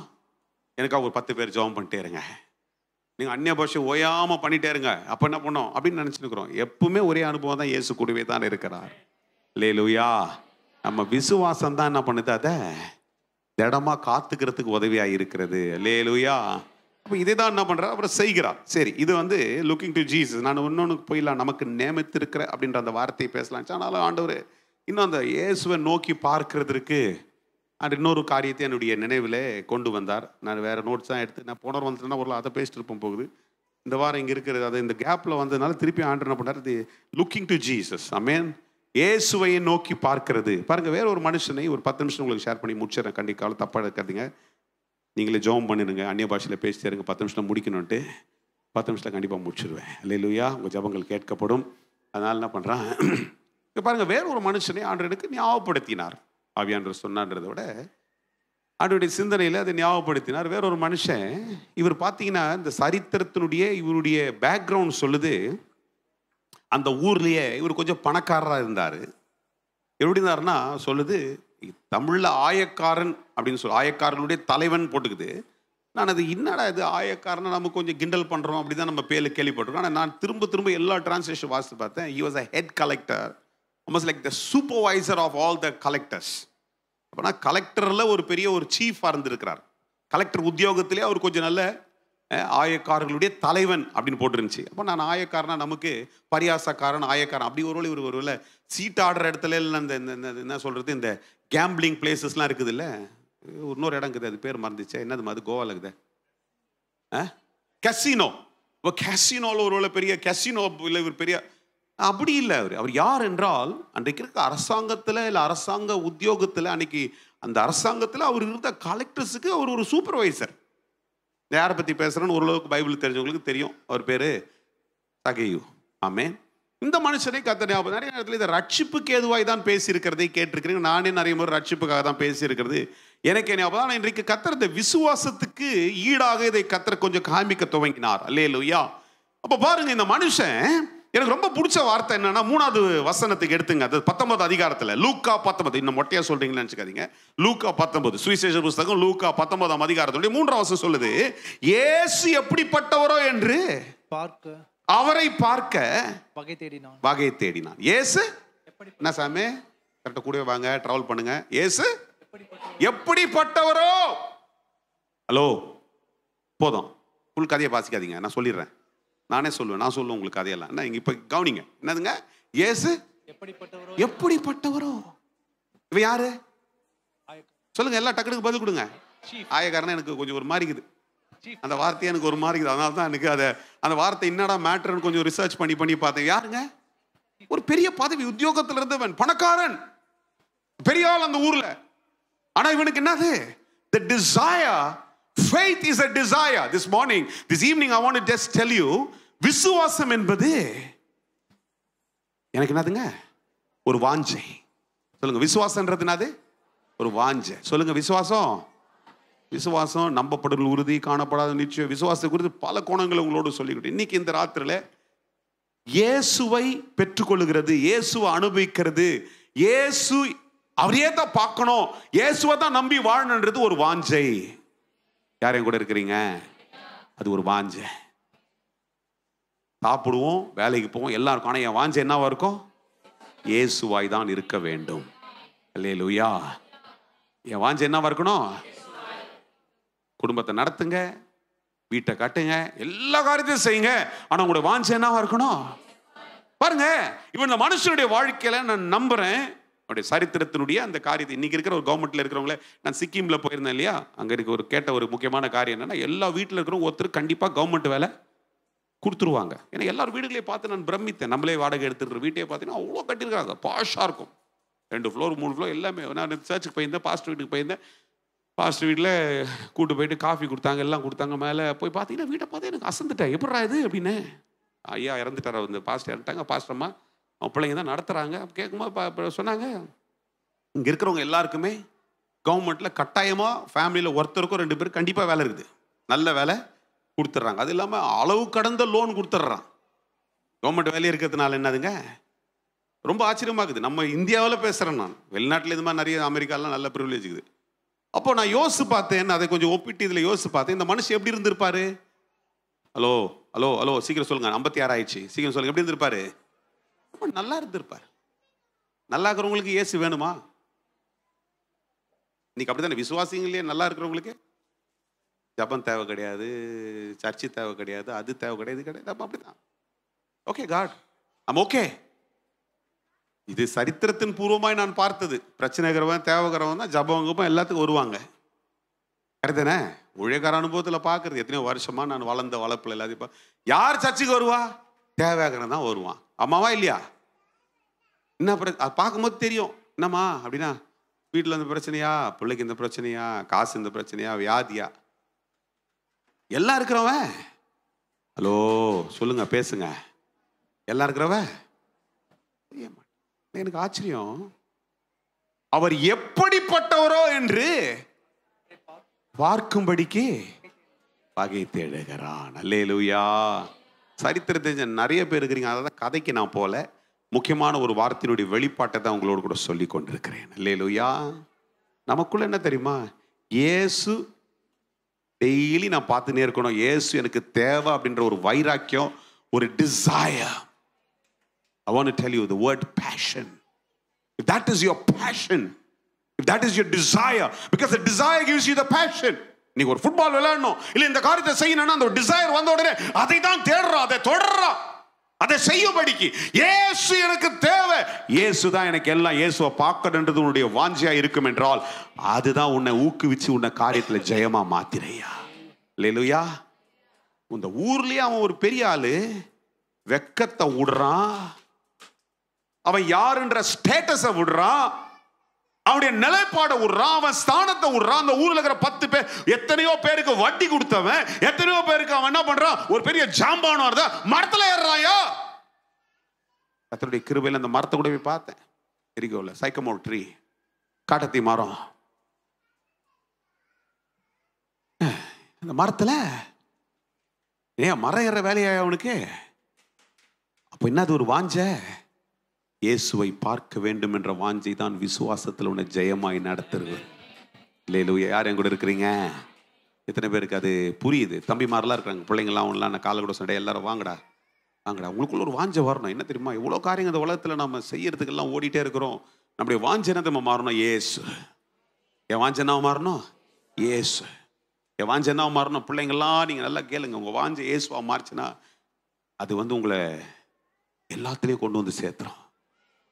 எனக்காக ஒரு பத்து பேர் ஜபம் பண்ணிட்டே இருங்க நீங்கள் அந்நிய பாஷை ஓயாமல் பண்ணிட்டே இருங்க அப்போ என்ன பண்ணோம் அப்படின்னு நினச்சினுக்குறோம் எப்பவுமே ஒரே அனுபவம் தான் இயேசு கூடவே தான் இருக்கிறார் லே லூயா நம்ம விசுவாசம் தான் என்ன பண்ணுது அதை திடமாக காத்துக்கிறதுக்கு உதவியாக இருக்கிறது லே லூயா அப்போ இதே தான் என்ன பண்ணுற அப்புறம் செய்கிறார் சரி இது வந்து லுக்கிங் டு ஜீசஸ் நான் இன்னொன்று போயிடலாம் நமக்கு நியமித்திருக்கிற அப்படின்ற அந்த வார்த்தையை பேசலாம் ஆனாலும் ஆண்டவர் இன்னும் அந்த இயேசுவை நோக்கி பார்க்கறதுக்கு அண்ட் இன்னொரு காரியத்தை என்னுடைய நினைவில் கொண்டு வந்தார் நான் வேறு நோட்ஸ் தான் எடுத்து நான் போனவர் வந்துட்டேன்னா ஒரு அதை பேசிட்டு இருப்போம் போகுது இந்த வாரம் இங்கே இருக்கிறது அது இந்த கேப்பில் வந்ததுனால திருப்பி ஆண்டு என்ன பண்ணார் the looking to Jesus amen ஏசுவையை நோக்கி பார்க்கிறது பாருங்கள் வேற ஒரு மனுஷனை ஒரு பத்து நிமிஷம் உங்களுக்கு ஷேர் பண்ணி முடிச்சிடறேன் கண்டிக்கால தப்பாக இருக்காதீங்க நீங்களே ஜோம் பண்ணிடுங்க அந்நிய பாஷையில் பேசி இருங்க பத்து நிமிஷம் முடிக்கணும்ன்ட்டு பத்து நிமிஷத்தில் கண்டிப்பாக முடிச்சிடுவேன் இல்லை இல்லையிலுயா உங்கள் ஜபங்கள் கேட்கப்படும் அதனால் என்ன பண்ணுறான் இப்போ பாருங்கள் வேற ஒரு மனுஷனை ஆண்டு எடுக்க ஞாபகப்படுத்தினார் ஆவியானவர் சொன்னான்றதை விட அவருடைய சிந்தனையில் அதை ஞாபகப்படுத்தினார் வேற ஒரு மனுஷன் இவர் பார்த்தீங்கன்னா இந்த சரித்திரத்தினுடைய இவருடைய பேக்ரவுண்ட் சொல்லுது அந்த ஊர்லேயே இவர் கொஞ்சம் பணக்காரராக இருந்தார் எப்படி இருந்தார்னா சொல்லுது தமிழில் ஆயக்காரன் அப்படின்னு சொல்லி ஆயக்காரனுடைய தலைவன் போட்டுக்குது நான் அது என்னடா இது ஆயக்காரனை நம்ம கொஞ்சம் கிண்டல் பண்ணுறோம் அப்படி தான் நம்ம பேரில் கேள்விப்பட்டிருக்கோம் ஆனால் நான் திரும்ப திரும்ப எல்லா டிரான்ஸ்லேஷன் வாசித்து பார்த்தேன் he was a head collector almost like the supervisor of all the collectors அப்படின்னா கலெக்டரில் ஒரு பெரிய ஒரு சீஃபாக இருந்திருக்கிறார் கலெக்டர் உத்தியோகத்திலே அவர் கொஞ்சம் நல்ல ஆயக்காரர்களுடைய தலைவன் அப்படின்னு போட்டிருந்துச்சு அப்போ நான் ஆயக்காரனா நமக்கு பரியாசக்காரன் ஆயக்காரன் அப்படி ஒரு ஒரு வேலை சீட் ஆடுற இடத்துல இல்லை இந்த என்ன சொல்கிறது இந்த கேம்பிளிங் பிளேசஸ்லாம் இருக்குது இல்லை இன்னொரு இடம் இருக்குது அது பேர் மறந்துச்சு என்னது அது கோவாவில் இருக்குது ஆ கசினோ இப்போ கசினோவில் ஒரு பெரிய கசினோ இல்லை ஒரு பெரிய அப்படி இல்லை அவர் அவர் யார் என்றால் அன்றைக்கு இருக்க அரசாங்கத்தில் இல்லை அரசாங்க உத்தியோகத்தில் அன்னைக்கு அந்த அரசாங்கத்தில் அவர் இருந்த கலெக்டர்ஸுக்கு அவர் ஒரு சூப்பர்வைசர் யாரை பற்றி பேசுகிறேன்னு ஓரளவுக்கு பைபிள் தெரிஞ்சவங்களுக்கு தெரியும் அவர் பேர் தகையு ஆமே இந்த மனுஷனை கத்த ஞாபகம் நிறைய நேரத்தில் இதை ரட்சிப்புக்கு எதுவாக தான் பேசியிருக்கிறதை கேட்டிருக்கிறீங்க நானே நிறைய முறை ரட்சிப்புக்காக தான் பேசியிருக்கிறது எனக்கு ஞாபகம் ஆனால் இன்றைக்கு கத்தர் இந்த விசுவாசத்துக்கு ஈடாக இதை கத்தர் கொஞ்சம் காமிக்க துவங்கினார் அல்லையா அப்போ பாருங்க இந்த மனுஷன் எனக்கு ரொம்ப பிடிச்ச வார்த்தை என்னன்னா மூணாவது வசனத்துக்கு எடுத்துங்க அது பத்தொன்பது அதிகாரத்தில் லூக்கா பத்தொன்பது இன்னும் மொட்டையாக சொல்றீங்கன்னு நினச்சிக்காதீங்க லூக்கா பத்தொன்பது சுவிசேஷ புஸ்தகம் லூக்கா பத்தொன்பதாம் அதிகாரத்துடைய மூன்றாம் வசனம் சொல்லுது ஏசு எப்படிப்பட்டவரோ என்று பார்க்க அவரை பார்க்க வகை தேடினான் வகை தேடினான் ஏசு என்ன சாமி கரெக்டாக கூடவே வாங்க ட்ராவல் பண்ணுங்க ஏசு எப்படிப்பட்டவரோ ஹலோ போதும் ஃபுல் கதையை வாசிக்காதீங்க நான் சொல்லிடுறேன் நானே சொல்லுவேன் நான் சொல்லுவேன் உங்களுக்கு அதையெல்லாம் என்ன இப்போ கவனிங்க என்னதுங்க ஏசு எப்படிப்பட்டவரோ எப்படிப்பட்டவரோ இவன் யாரு சொல்லுங்க எல்லா டக்குனுக்கு பதில் கொடுங்க ஆயக்காரனா எனக்கு கொஞ்சம் ஒரு மாறிக்குது அந்த வார்த்தை எனக்கு ஒரு மாதிரி அதனால தான் எனக்கு அதை அந்த வார்த்தை என்னடா மேட்டர்னு கொஞ்சம் ரிசர்ச் பண்ணி பண்ணி பார்த்தேன் யாருங்க ஒரு பெரிய பதவி உத்தியோகத்தில் இருந்தவன் பணக்காரன் பெரிய ஆள் அந்த ஊர்ல ஆனா இவனுக்கு என்னது the desire faith is a desire this morning this evening I want to just tell you விசுவாசம் என்பது எனக்கு என்னதுங்க ஒரு வாஞ்சை சொல்லுங்க விசுவாசன்றது என்னது ஒரு வாஞ்சை சொல்லுங்க விசுவாசம் விசுவாசம் நம்பப்படுதல் உறுதி காணப்படாத நிச்சயம் விசுவாசத்தை குறித்து பல கோணங்களை உங்களோடு சொல்லிக்கிட்டு இன்னைக்கு இந்த ராத்திரில இயேசுவை பெற்றுக்கொள்கிறது இயேசுவை அனுபவிக்கிறது இயேசு அவரையே தான் பார்க்கணும் இயேசுவை தான் நம்பி வாழணுன்றது ஒரு வாஞ்சை யார் என் கூட இருக்கிறீங்க அது ஒரு வாஞ்சை சாப்பிடுவோம் வேலைக்கு போவோம் எல்லாருக்கும் ஆனால் என் வாஞ்ச என்னவா இருக்கும் இயேசுவாய் தான் இருக்க வேண்டும் இல்லையே லூயா என் வாஞ்ச என்னவாக இருக்கணும் குடும்பத்தை நடத்துங்க வீட்டை கட்டுங்க எல்லா காரியத்தையும் செய்யுங்க ஆனால் உங்களுடைய வாஞ்சை என்னவாக இருக்கணும் பாருங்க இவன் இந்த மனுஷனுடைய வாழ்க்கையில நான் நம்புகிறேன் அவருடைய சரித்திரத்தினுடைய அந்த காரியத்தை இன்றைக்கி இருக்கிற ஒரு கவர்மெண்ட்டில் இருக்கிறவங்கள நான் சிக்கிமில் போயிருந்தேன் இல்லையா அங்கே இருக்க ஒரு கேட்ட ஒரு முக்கியமான காரியம் என்னென்னா எல்லா வீட்டில் இருக்கிறவங்க ஒருத்தர் கண்டிப்பாக கவர்மெண்ட் வேலை கொடுத்துருவாங்க ஏன்னா எல்லாரும் வீடுகளையும் பார்த்து நான் பிரமித்தேன் நம்மளே வாடகை எடுத்துகிற வீட்டையே பார்த்தீங்கன்னா அவ்வளோ கட்டியிருக்காங்க பாஷாக இருக்கும் ரெண்டு ஃப்ளோர் மூணு ஃப்ளோர் எல்லாமே நான் சர்ச்சுக்கு போயிருந்தேன் பாஸ்ட் வீட்டுக்கு போயிருந்தேன் பாஸ்ட் வீட்டில் கூட்டு போயிட்டு காஃபி கொடுத்தாங்க எல்லாம் கொடுத்தாங்க மேலே போய் பார்த்தீங்கன்னா வீட்டை பார்த்து எனக்கு அசந்துட்டேன் எப்படா இது அப்படின்னு ஐயா இறந்துட்டார் வந்து பாஸ்ட் இறந்துட்டாங்க பாஸ்டர்மா அவன் பிள்ளைங்க தான் நடத்துகிறாங்க கேட்கும்போது சொன்னாங்க இங்கே இருக்கிறவங்க எல்லாருக்குமே கவர்மெண்ட்டில் கட்டாயமாக ஃபேமிலியில் ஒருத்தருக்கும் ரெண்டு பேரும் கண்டிப்பாக வேலை இருக்குது நல்ல வேலை கொடுத்துட்றாங்க அது இல்லாமல் அளவு கடந்த லோன் கொடுத்துட்றான் கவர்மெண்ட் வேலையை இருக்கிறதுனால என்னதுங்க ரொம்ப இருக்குது நம்ம இந்தியாவில் பேசுகிறேன் நான் வெளிநாட்டில் இது மாதிரி நிறைய அமெரிக்காலாம் நல்ல ப்ரிவிலேஜ் இருக்குது அப்போ நான் யோசிச்சு பார்த்தேன் அதை கொஞ்சம் ஒப்பிட்டு இதில் யோசிச்சு பார்த்தேன் இந்த மனுஷன் எப்படி இருந்திருப்பார் ஹலோ ஹலோ ஹலோ சீக்கிரம் சொல்லுங்கள் ஐம்பத்தி ஆறு ஆயிடுச்சு சீக்கிரம் சொல்லுங்கள் எப்படி இருந்திருப்பார் ரொம்ப நல்லா இருந்திருப்பார் நல்லா இருக்கிறவங்களுக்கு ஏசி வேணுமா இன்னைக்கு அப்படி தானே விசுவாசிங்களே நல்லா இருக்கிறவங்களுக்கு ஜபம் தேவை கிடையாது சர்ச்சு தேவை கிடையாது அது தேவை கிடையாது கிடையாது அப்போ அப்படிதான் ஓகே காட் ஐம் ஓகே இது சரித்திரத்தின் பூர்வமாய் நான் பார்த்தது பிரச்சனைக்கிறவன் தேவைக்கிறவன் தான் ஜபம் எல்லாத்துக்கும் வருவாங்க கருதுனே ஊழியக்கார அனுபவத்தில் பார்க்குறது எத்தனையோ வருஷமாக நான் வளர்ந்த வளர்ப்பில் எல்லாத்தையும் இப்போ யார் சர்ச்சுக்கு வருவா தேவையாக்கிறன் தான் வருவான் அம்மாவா இல்லையா என்ன பிர அது பார்க்கும்போது தெரியும் என்னம்மா அப்படின்னா வீட்டில் இந்த பிரச்சனையா பிள்ளைக்கு இந்த பிரச்சனையா காசு இந்த பிரச்சனையா வியாதியா எல்லாம் இருக்கிறவன் ஹலோ சொல்லுங்க பேசுங்க எல்லாம் இருக்கிறவன் எனக்கு ஆச்சரியம் அவர் எப்படிப்பட்டவரோ என்று பார்க்கும்படிக்கு பகை தேடுகிறான் அல்லே லூயா சரித்திரத்தை நிறைய பேர் இருக்கிறீங்க அதான் கதைக்கு நான் போல முக்கியமான ஒரு வார்த்தையினுடைய வெளிப்பாட்டை தான் உங்களோடு கூட சொல்லி கொண்டிருக்கிறேன் அல்லே லூயா நமக்குள்ள என்ன தெரியுமா இயேசு டெய்லி நான் பார்த்துனே இருக்கணும் ஏசு எனக்கு தேவை அப்படின்ற ஒரு வைராக்கியம் ஒரு desire I want tell you the word passion that is your passion that is your desire because the desire gives you the passion நீங்க ஒரு ஃபுட்பால் விளையாடணும் இல்லை இந்த காரியத்தை செய்யணும்னா அந்த ஒரு டிசையர் வந்த உடனே அதை தான் தேடுறோம் அதை தொடர்றான் அதை செய்யும்படிக்கு இயேசு எனக்கு தேவை இயேசு தான் எனக்கு எல்லாம் இயேசுவை பார்க்கணுன்றது உன்னுடைய வாஞ்சியா இருக்கும் என்றால் அதுதான் உன்னை ஊக்குவிச்சு உன்னை காரியத்தில் ஜெயமா மாத்திரையா இல்லையா இந்த ஊர்லயே அவன் ஒரு பெரிய ஆளு வெக்கத்தை விடுறான் அவன் யாருன்ற ஸ்டேட்டஸை விடுறான் அவனுடைய நிலைப்பாட விடுறா அவன் ஸ்தானத்தை விடுறா அந்த ஊரில் இருக்கிற பத்து பேர் எத்தனையோ பேருக்கு வட்டி கொடுத்தவன் எத்தனையோ பேருக்கு அவன் என்ன பண்றான் ஒரு பெரிய ஜாம்பானா இருந்தா மரத்தில் ஏறுறாயா அத்தனுடைய கிருபையில் அந்த மரத்தை கூட போய் பார்த்தேன் இருக்கோல சைக்கமோ ட்ரீ காட்டத்தி மரம் அந்த மரத்தில் ஏன் மரம் ஏற வேலையாயா அவனுக்கு அப்போ என்னது ஒரு வாஞ்ச இயேசுவை பார்க்க வேண்டும் என்ற வாஞ்சை தான் விசுவாசத்தில் உன்னை ஜெயமாய் நடத்துறது இல்லை யார் என் கூட இருக்கிறீங்க எத்தனை பேருக்கு அது புரியுது தம்பி மாதிரிலாம் இருக்கிறாங்க பிள்ளைங்களாம் அவங்களாம் நான் காலை கூட எல்லாரும் வாங்கடா வாங்கடா உங்களுக்குள்ள ஒரு வாஞ்சை வரணும் என்ன தெரியுமா இவ்வளோ காரியங்கள் இந்த உலகத்தில் நம்ம செய்யறதுக்கெல்லாம் ஓடிட்டே இருக்கிறோம் நம்முடைய வாஞ்சனை நம்ம மாறணும் ஏசு என் வாஞ்ச என்ன மாறணும் ஏசு என் வாஞ்சை என்ன மாறணும் பிள்ளைங்கள்லாம் நீங்கள் நல்லா கேளுங்க உங்கள் வாஞ்சை ஏசுவாக மாறிச்சுன்னா அது வந்து உங்களை எல்லாத்துலேயும் கொண்டு வந்து சேர்த்துறோம்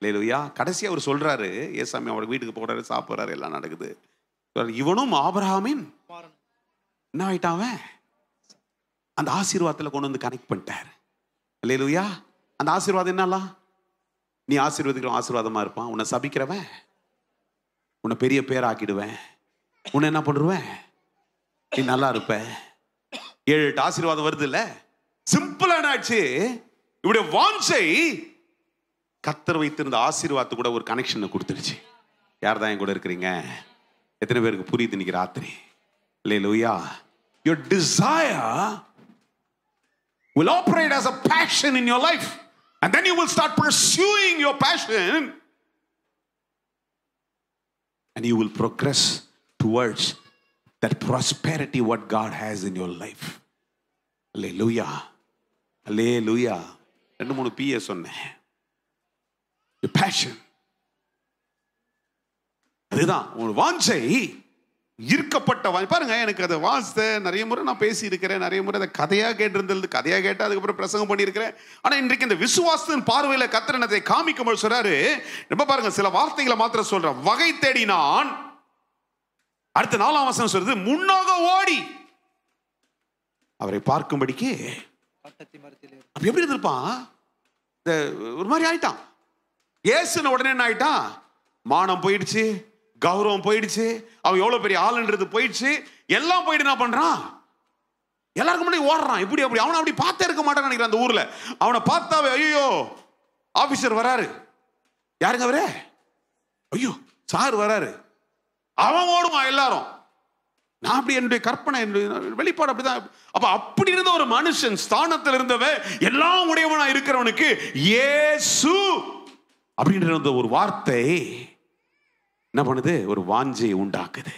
லேலுயா கடைசி அவர் சொல்கிறாரு ஏசாமி அவர் வீட்டுக்கு போகிறாரு சாப்பிட்றாரு எல்லாம் நடக்குது இவனும் ஆபரகாமின் என்ன ஆயிட்டாவன் அந்த ஆசீர்வாதத்தில் கொண்டு வந்து கனெக்ட் பண்ணிட்டார் லேலுயா அந்த ஆசீர்வாதம் என்னலாம் நீ ஆசீர்வதிக்கிறவன் ஆசீர்வாதமா இருப்பான் உன்னை சபிக்கிறவன் உன்னை பெரிய பேராக்கிடுவேன் உன்னை என்ன பண்ணுருவேன் நீ நல்லா இருப்ப ஏழு எட்டு ஆசீர்வாதம் வருது இல்லை சிம்பிளான ஆச்சு இவருடைய வாஞ்சை கத்தர் வைத்திருந்த ஆசீர்வாத்து கூட ஒரு கனெக்ஷனை கொடுத்துருச்சு யார் தான் என் கூட இருக்கிறீங்க எத்தனை பேருக்கு புரியுது இன்னைக்கு ராத்திரி இல்லை லூயா your desire will operate as a passion in your life and then you will start pursuing your passion and you will progress towards that prosperity what god has in your life hallelujah hallelujah ரெண்டு மூணு BA சொன்னேன் fashion அதுதான் ஒரு வாஞ்சை ஈர்க்கப்பட்ட வாய் பாருங்க எனக்கு அதை வாசித்த நிறைய முறை நான் பேசியிருக்கிறேன் நிறைய முறை அதை கதையாக கேட்டிருந்தது கதையாக கேட்டால் அதுக்கப்புறம் பிரசங்கம் பண்ணியிருக்கிறேன் ஆனால் இன்றைக்கு இந்த விசுவாசத்தின் பார்வையில் கத்திரனத்தை காமிக்கும்போது சொல்றாரு ரொம்ப பாருங்க சில வார்த்தைகளை மாத்திரம் சொல்றேன் வகை தேடி நான் அடுத்த நாலாம் வசனம் சொல்றது முன்னாக ஓடி அவரை பார்க்கும்படிக்கு அப்படி எப்படி இருந்திருப்பான் இந்த ஒரு மாதிரி ஆயிட்டான் ஏசுன உடனே என்ன ஆயிட்டான் மானம் போயிடுச்சு கௌரவம் போயிடுச்சு அவன் எவ்வளோ பெரிய ஆளுன்றது போயிடுச்சு எல்லாம் போயிட்டு என்ன பண்ணுறான் எல்லாருக்கும் முன்னாடி ஓடுறான் இப்படி அப்படி அவனை அப்படி பார்த்தே இருக்க மாட்டான்னு நினைக்கிறேன் அந்த ஊரில் அவனை பார்த்தாவே ஐயோ ஆஃபீஸர் வராரு யாருங்க அவரே ஐயோ சார் வராரு அவன் ஓடுமா எல்லாரும் நான் அப்படி என்னுடைய கற்பனை என்னுடைய வெளிப்பாடு அப்படிதான் அப்ப அப்படி இருந்த ஒரு மனுஷன் ஸ்தானத்தில் இருந்தவன் எல்லாம் உடையவனா இருக்கிறவனுக்கு ஏசு அப்படின்ற அந்த ஒரு வார்த்தை என்ன பண்ணுது ஒரு வாஞ்சையை உண்டாக்குது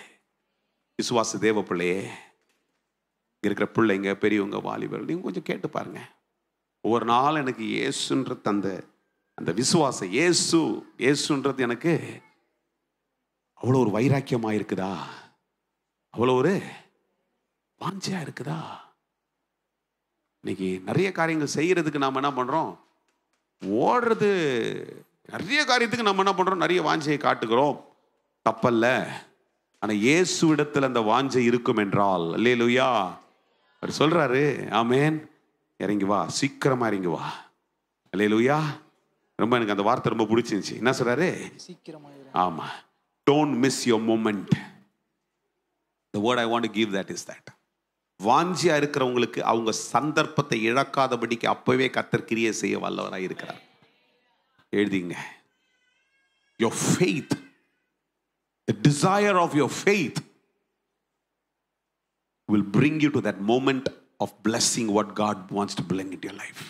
விசுவாச தேவ பிள்ளையே இங்கே இருக்கிற பிள்ளைங்க பெரியவங்க வாலிபர் நீங்கள் கொஞ்சம் கேட்டு பாருங்க ஒவ்வொரு நாள் எனக்கு ஏசுன்றது அந்த அந்த விசுவாசம் ஏசு ஏசுன்றது எனக்கு அவ்வளோ ஒரு வைராக்கியமாக இருக்குதா அவ்வளோ ஒரு வாஞ்சியாக இருக்குதா இன்னைக்கு நிறைய காரியங்கள் செய்கிறதுக்கு நாம் என்ன பண்ணுறோம் ஓடுறது நிறைய காரியத்துக்கு நம்ம என்ன பண்ணுறோம் நிறைய வாஞ்சையை காட்டுகிறோம் தப்பல்ல ஆனால் இயேசுவிடத்தில் அந்த வாஞ்சை இருக்கும் என்றால் இல்லையே லுயா அவர் சொல்கிறாரு ஆமேன் இறங்கி வா சீக்கிரமாக இறங்கி வா இல்லையே லுயா ரொம்ப எனக்கு அந்த வார்த்தை ரொம்ப பிடிச்சிருந்துச்சி என்ன சொல்கிறாரு சீக்கிரமாக ஆமாம் don't miss your moment the word I want give that is that வாஞ்சியாக இருக்கிறவங்களுக்கு அவங்க சந்தர்ப்பத்தை இழக்காதபடிக்கு அப்போவே கத்தர் கிரியை செய்ய வல்லவராக இருக்கிறார் எழுதிங்க your faith the desire of your faith will bring you to that moment of blessing what God wants to bring it your life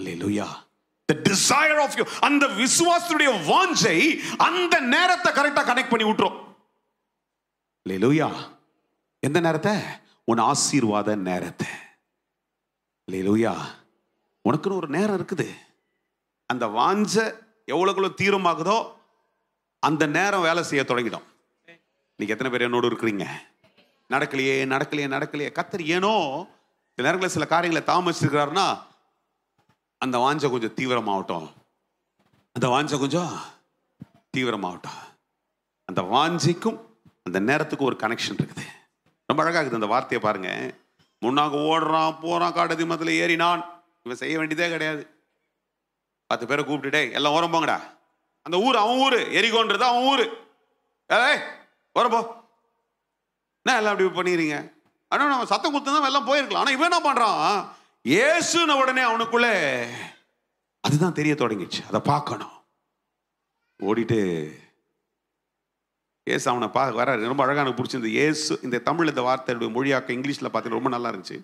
இல்லை லோயா த டிசையர் ஆஃப் யூ அந்த விசுவாசத்துடைய வாஞ்சை அந்த நேரத்தை கரெக்டாக கனெக்ட் பண்ணி விட்டுரும் இல்லை எந்த நேரத்தை உன் ஆசீர்வாத நேரத்தை இல்லை உனக்குன்னு ஒரு நேரம் இருக்குது அந்த வாஞ்சை எவ்வளோக்குள்ள தீரமாகுதோ அந்த நேரம் வேலை செய்ய தொடங்கிடும் இன்னைக்கு எத்தனை பேர் என்னோடு இருக்கிறீங்க நடக்கலையே நடக்கலையே நடக்கலையே கத்தர் ஏனோ இந்த நேரங்களில் சில காரியங்களை தாமசிச்சிருக்கிறாருன்னா அந்த வாஞ்சை கொஞ்சம் தீவிரமாகட்டும் அந்த வாஞ்ச கொஞ்சம் தீவிரமாகட்டும் அந்த வாஞ்சிக்கும் அந்த நேரத்துக்கும் ஒரு கனெக்ஷன் இருக்குது ரொம்ப அழகாக இருக்குது அந்த வார்த்தையை பாருங்கள் முன்னாங்க ஓடுறான் போகிறான் காட்டதி மதத்தில் ஏறினான் இவன் செய்ய வேண்டியதே கிடையாது பத்து பேரை கூப்பிட்டுட்டே எல்லாம் ஓரம் போங்கடா அந்த ஊர் அவன் ஊர் எரிகோன்றது அவன் ஊர் ஏ ஓரம்போ போ என்ன எல்லாம் அப்படி பண்ணிடுறீங்க ஆனால் நம்ம சத்தம் கொடுத்து தான் எல்லாம் போயிருக்கலாம் ஆனால் இவன் என்ன பண்ணுறான் ஏசுன உடனே அவனுக்குள்ளே அதுதான் தெரிய தொடங்கிச்சு அதை பார்க்கணும் ஓடிட்டு ஏசு அவனை பார்க்க வர ரொம்ப அழகான பிடிச்சிருந்து ஏசு இந்த தமிழ் இந்த வார்த்தையுடைய மொழியாக்க இங்கிலீஷில் பார்த்தீங்கன்னா ரொம்ப நல்லா இருந்துச்சு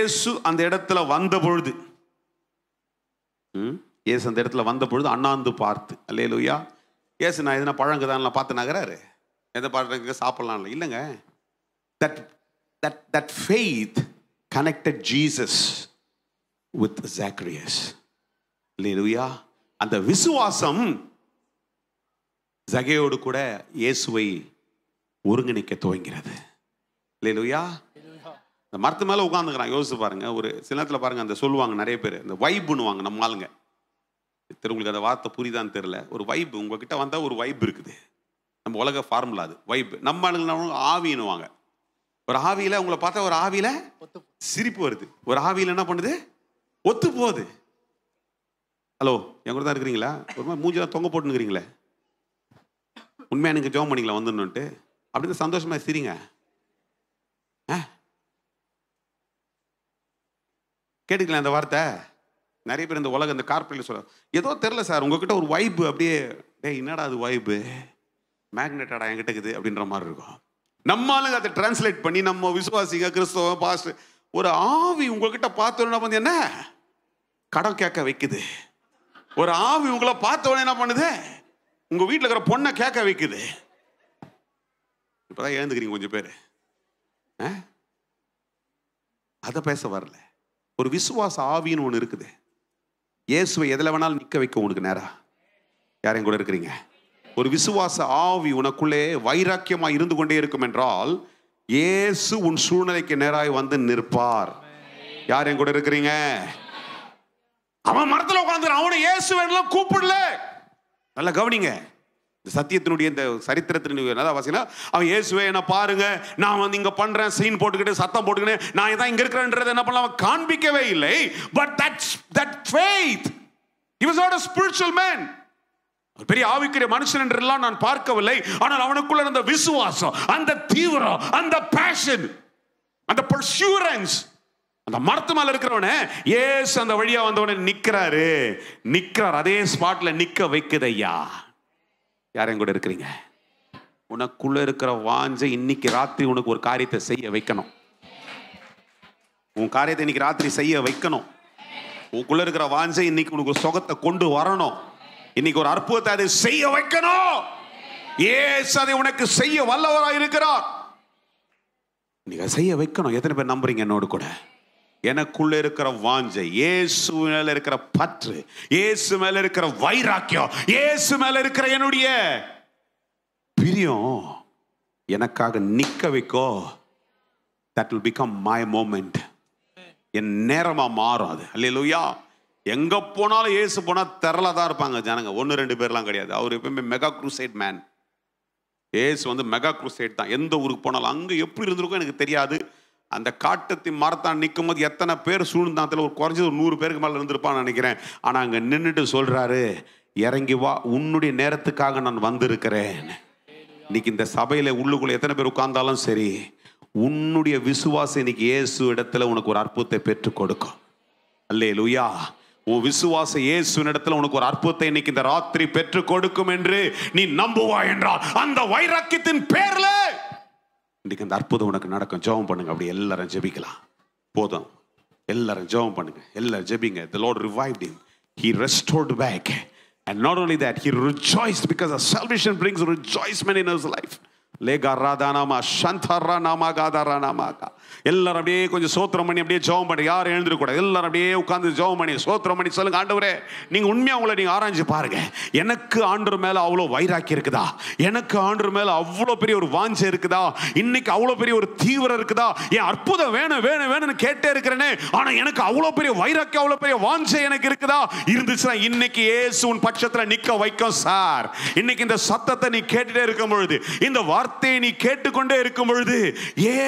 ஏசு அந்த இடத்துல வந்த பொழுது ம் ஏசு அந்த இடத்துல வந்த பொழுது அண்ணாந்து பார்த்து அல்லே லூயா ஏசு நான் எதனா பழங்குதான்லாம் பார்த்து நகராரு எந்த பாட்டு சாப்பிட்லாம் இல்லை இல்லைங்க that that that faith connected Jesus with Zacharias லூயா அந்த விசுவாசம் ஜகையோடு கூட இயேசுவை ஒருங்கிணைக்க துவங்கிறது லூயா இந்த மரத்து மேலே உட்காந்துக்கிறான் யோசிச்சு பாருங்க ஒரு சில நேரத்தில் பாருங்க அந்த சொல்லுவாங்க நிறைய பேர் இந்த பண்ணுவாங்க நம்ம ஆளுங்க உங்களுக்கு அந்த வார்த்தை புரிதான்னு தெரில ஒரு வைப் உங்ககிட்ட வந்தால் ஒரு வைப் இருக்குது நம்ம உலக ஃபார்முலா அது வைப் நம்ம ஆளுங்க ஆவின்னுவாங்க ஒரு ஆவியில் உங்களை பார்த்தா ஒரு ஆவியில் சிரிப்பு வருது ஒரு ஆவியில் என்ன பண்ணுது ஒத்து போகுது ஹலோ என் கூட தான் இருக்கிறீங்களா ஒரு மாதிரி மூஞ்சிலாம் தொங்க போட்டுனுக்கிறீங்களே உண்மையாக நீங்கள் ஜோம் பண்ணிக்கலாம் வந்துடணுன்ட்டு அப்படின்னு சந்தோஷமாக சிரிங்க ஆ கேட்டுக்கலாம் அந்த வார்த்தை நிறைய பேர் இந்த உலகம் இந்த கார்பரேட்டில் சொல்ல ஏதோ தெரில சார் உங்ககிட்ட ஒரு வைப்பு அப்படியே டே என்னடா அது வைப்பு மேக்னெட்டடா என்கிட்ட இருக்குது அப்படின்ற மாதிரி இருக்கும் நம்மளுக்கு அதை டிரான்ஸ்லேட் பண்ணி நம்ம விசுவாசிங்க கிறிஸ்தவ பாஸ்ட் ஒரு ஆவி உங்ககிட்ட பார்த்தோன்னா வந்து என்ன கடன் கேட்க வைக்குது ஒரு ஆவி உங்களை பார்த்தோன்னே என்ன பண்ணுது உங்கள் வீட்டில் இருக்கிற பொண்ணை கேட்க வைக்குது இப்போதான் எழுந்துக்கிறீங்க கொஞ்சம் பேர் அதை பேச வரல ஒரு விசுவாச ஆவின்னு ஒன்று இருக்குது இயேசுவை எதில் வேணாலும் நிற்க வைக்கும் உனக்கு நேரா யாரையும் கூட இருக்கிறீங்க ஒரு விசுவாச ஆவி உனக்குள்ளே வைராக்கியமாக இருந்து கொண்டே இருக்கும் என்றால் இயேசு உன் சூழ்நிலைக்கு நேராய் வந்து நிற்பார் யார் என் கூட இருக்கிறீங்க அவன் மரத்தில் உட்காந்து அவனை இயேசு வேணும் கூப்பிடல நல்லா கவனிங்க இந்த சத்தியத்தினுடைய இந்த சரித்திரத்தினுடைய என்ன வாசிக்கலாம் அவன் இயேசுவே என்ன பாருங்க நான் வந்து இங்கே பண்ணுறேன் சீன் போட்டுக்கிட்டு சத்தம் போட்டுக்கிட்டு நான் இதான் இங்கே இருக்கிறேன்றது என்ன பண்ணலாம் அவன் காண்பிக்கவே இல்லை but that's that faith he was not a spiritual man பெரிய ஆவிக்குரிய மனுஷன் என்றெல்லாம் நான் பார்க்கவில்லை ஆனால் அவனுக்குள்ள இருந்த விசுவாசம் அந்த தீவிரம் அந்த பேஷன் அந்த பர்சூரன்ஸ் அந்த மரத்து மேல இருக்கிறவனே ஏசு அந்த வழியா வந்தவனே நிக்கிறாரு நிக்கிறார் அதே ஸ்பாட்ல நிக்க வைக்குதையா ஐயா யாரையும் கூட இருக்கிறீங்க உனக்குள்ளே இருக்கிற வாஞ்சை இன்னைக்கு ராத்திரி உனக்கு ஒரு காரியத்தை செய்ய வைக்கணும் உன் காரியத்தை இன்னைக்கு ராத்திரி செய்ய வைக்கணும் உனக்குள்ள இருக்கிற வாஞ்சை இன்னைக்கு உனக்கு ஒரு சுகத்தை கொண்டு வரணும் இன்னைக்கு ஒரு அற்புதத்தை அதை செய்ய வைக்கணும் ஏஸ் அதை உனக்கு செய்ய வல்லவராக இருக்கிறார் நீங்க செய்ய வைக்கணும் எத்தனை பேர் நம்புறீங்க என்னோடு கூட எனக்குள்ளே இருக்கிற வாஞ்சை ஏசு மேலே இருக்கிற பற்று இயேசு மேலே இருக்கிற வைராக்கியம் ஏசு மேலே இருக்கிற என்னுடைய பிரியம் எனக்காக நிற்க வைக்கோ that will become my moment என் நேரமா மாறும் அது அல்லையா எங்கே போனாலும் ஏசு போனால் தெரலதான் இருப்பாங்க ஜனங்க ஒன்று ரெண்டு பேர்லாம் கிடையாது அவர் எப்பயுமே மெகா குரூசைட் மேன் ஏசு வந்து மெகா குரூசைட் தான் எந்த ஊருக்கு போனாலும் அங்கே எப்படி இருந்திருக்கும் எனக்கு தெரியாது அந்த காட்டத்தை மரத்தான் நிற்கும் போது எத்தனை பேர் சூழ்ந்தாத்தில் ஒரு குறைஞ்சது ஒரு நூறு பேருக்கு மேலே இருந்திருப்பான்னு நினைக்கிறேன் ஆனால் அங்கே நின்றுட்டு சொல்கிறாரு இறங்கி வா உன்னுடைய நேரத்துக்காக நான் வந்திருக்கிறேன் இன்னைக்கு இந்த சபையில் உள்ளுக்குள்ளே எத்தனை பேர் உட்கார்ந்தாலும் சரி உன்னுடைய விசுவாசம் இன்னைக்கு இயேசு இடத்துல உனக்கு ஒரு அற்புதத்தை பெற்றுக் கொடுக்கும் அல்லே லுயா உன் விசுவாச இயேசு இடத்துல உனக்கு ஒரு அற்புதத்தை இன்னைக்கு இந்த ராத்திரி பெற்றுக் கொடுக்கும் என்று நீ நம்புவா என்றால் அந்த வைராக்கியத்தின் பேர்ல இன்றைக்கு அந்த அற்புதம் உனக்கு நடக்கும் ஜெபம் பண்ணுங்க அப்படி எல்லாரும் ஜெபிக்கலாம் போதும் எல்லாரும் ஜெபம் பண்ணுங்க எல்லாரும் ஜெபிங்க the Lord revived him he restored back and not only that he rejoice because a salvation brings rejoice men in house life லேகா ராதா நாமா சந்தரா நாமா காதாரா கா எல்லாரும் அப்படியே கொஞ்சம் சோத்திரம் பண்ணி அப்படியே ஜோம் பண்ணி யாரும் எழுந்திருக்கூடாது எல்லாரும் அப்படியே உட்காந்து ஜோம் பண்ணி சோத்திரம் பண்ணி சொல்லுங்க ஆண்டவரே நீங்கள் உண்மையாக உங்களை நீங்கள் ஆராய்ஞ்சு பாருங்க எனக்கு ஆண்டர் மேலே அவ்வளோ வைராக்கி இருக்குதா எனக்கு ஆண்டர் மேலே அவ்வளோ பெரிய ஒரு வாஞ்சை இருக்குதா இன்னைக்கு அவ்வளோ பெரிய ஒரு தீவிரம் இருக்குதா என் அற்புதம் வேணும் வேணும் வேணும்னு கேட்டே இருக்கிறேனே ஆனால் எனக்கு அவ்வளோ பெரிய வைராக்கி அவ்வளோ பெரிய வாஞ்சை எனக்கு இருக்குதா இருந்துச்சுன்னா இன்னைக்கு ஏசு உன் பட்சத்தில் நிற்க வைக்கும் சார் இன்னைக்கு இந்த சத்தத்தை நீ கேட்டுட்டே இருக்கும் பொழுது இந்த வார்த்தையை நீ கேட்டுக்கொண்டே இருக்கும் பொழுது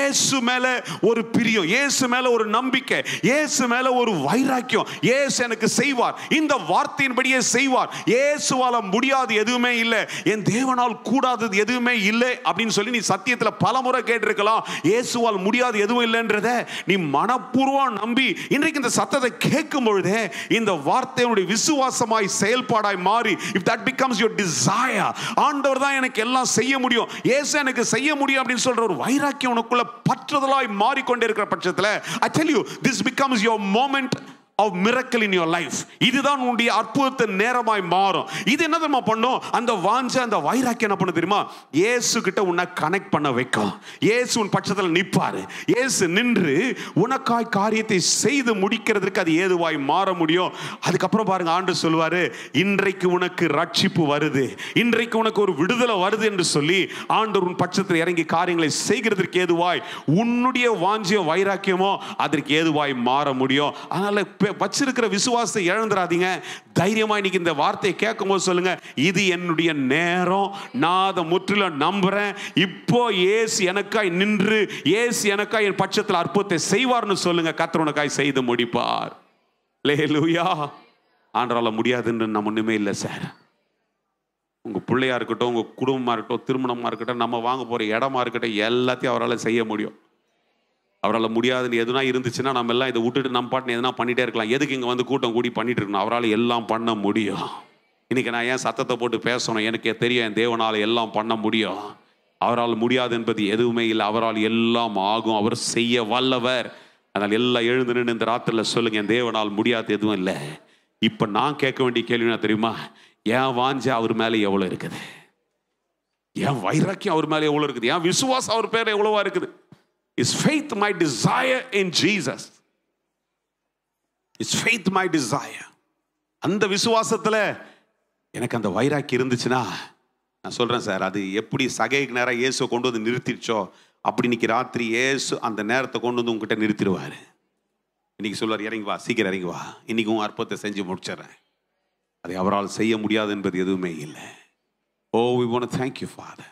ஏசு மேலே ஒரு பிரியம் இயேசு மேல ஒரு நம்பிக்கை இயேசு மேல ஒரு வைராக்கியம் இயேசு எனக்கு செய்வார் இந்த வார்த்தையின்படியே செய்வார் இயேசுவால முடியாது எதுவுமே இல்லை என் தேவனால் கூடாதது எதுவுமே இல்லை அப்படின்னு சொல்லி நீ சத்தியத்தில் பல முறை கேட்டிருக்கலாம் இயேசுவால் முடியாது எதுவும் இல்லைன்றத நீ மனப்பூர்வம் நம்பி இன்றைக்கு இந்த சத்தத்தை கேட்கும் பொழுதே இந்த வார்த்தையினுடைய விசுவாசமாய் செயல்பாடாய் மாறி if that becomes your desire ஆண்டவர் தான் எனக்கு எல்லாம் செய்ய முடியும் இயேசு எனக்கு செய்ய முடியும் அப்படின்னு சொல்ற ஒரு வைராக்கியம் உனக்குள்ள பற்றுதலாய் மாறிக்கொண்டே இருக்கிற பட்சத்தில் I tell you this becomes your moment of miracle in your life இதுதான் உன்னுடைய அற்புதத்தை நேரமாய் மாறும் இது என்ன தெரியுமா பண்ணும் அந்த வாஞ்ச அந்த வைராக்கியம் என்ன பண்ண தெரியுமா ஏசு கிட்ட உன்னை கனெக்ட் பண்ண வைக்கும் ஏசு உன் பட்சத்தில் நிற்பாரு ஏசு நின்று உனக்காய் காரியத்தை செய்து முடிக்கிறதுக்கு அது ஏதுவாய் மாற முடியும் அதுக்கப்புறம் பாருங்க ஆண்டு சொல்லுவார் இன்றைக்கு உனக்கு ரட்சிப்பு வருது இன்றைக்கு உனக்கு ஒரு விடுதலை வருது என்று சொல்லி ஆண்டு உன் பட்சத்தில் இறங்கி காரியங்களை செய்கிறதுக்கு ஏதுவாய் உன்னுடைய வாஞ்சிய வைராக்கியமோ அதற்கு ஏதுவாய் மாற முடியும் அதனால வச்சிருக்கிற விசுவாசத்தை இழந்துடாதீங்க தைரியமாக இன்னைக்கு இந்த வார்த்தையை கேட்கும் போது சொல்லுங்க இது என்னுடைய நேரம் நான் அதை முற்றிலும் நம்புகிறேன் இப்போ ஏசு எனக்காய் நின்று ஏசு எனக்காய் என் பட்சத்தில் அற்புதத்தை செய்வார்னு சொல்லுங்க கத்திரனுக்காய் செய்து முடிப்பார் லே லூயா ஆண்டரால முடியாதுன்னு நம்ம ஒன்றுமே இல்லை சார் உங்கள் பிள்ளையா இருக்கட்டும் உங்கள் குடும்பமாக இருக்கட்டும் திருமணமாக இருக்கட்டும் நம்ம வாங்க போகிற இடமா இருக்கட்டும் எல்லாத்தையும் அவரால் செய்ய முடியும் அவரால் முடியாதுன்னு எதுனா இருந்துச்சுன்னா நம்ம எல்லாம் இதை விட்டுட்டு நம்ம பாட்டு எதனா பண்ணிகிட்டே இருக்கலாம் எதுக்கு இங்கே வந்து கூட்டம் கூடி பண்ணிகிட்டு இருக்கணும் அவரால் எல்லாம் பண்ண முடியும் இன்றைக்கி நான் ஏன் சத்தத்தை போட்டு பேசணும் எனக்கு தெரியும் என் தேவனால் எல்லாம் பண்ண முடியும் அவரால் முடியாது என்பது எதுவுமே இல்லை அவரால் எல்லாம் ஆகும் அவர் செய்ய வல்லவர் அதனால் எல்லாம் எழுந்து நின்று இந்த ராத்திரியில் சொல்லுங்கள் என் தேவனால் முடியாது எதுவும் இல்லை இப்போ நான் கேட்க வேண்டிய கேள்வினா தெரியுமா ஏன் வாஞ்ச அவர் மேலே எவ்வளோ இருக்குது என் வைராக்கியம் அவர் மேலே எவ்வளோ இருக்குது என் விசுவாசம் அவர் பேர் எவ்வளோவா இருக்குது Is faith my desire in Jesus? Is faith my desire? அந்த விசுவாசத்தில் எனக்கு அந்த வைராக்கி இருந்துச்சுன்னா நான் சொல்கிறேன் சார் அது எப்படி சகைக்கு நேரம் இயேசுவை கொண்டு வந்து நிறுத்திடுச்சோ அப்படி இன்னைக்கு ராத்திரி ஏசு அந்த நேரத்தை கொண்டு வந்து உங்ககிட்ட நிறுத்திடுவாரு இன்னைக்கு சொல்வார் இறங்கி வா சீக்கிரம் இறங்கி வா இன்னைக்கு உன் அற்பத்தை செஞ்சு முடிச்சிடறேன் அதை அவரால் செய்ய முடியாது என்பது எதுவுமே இல்லை oh we won thank you father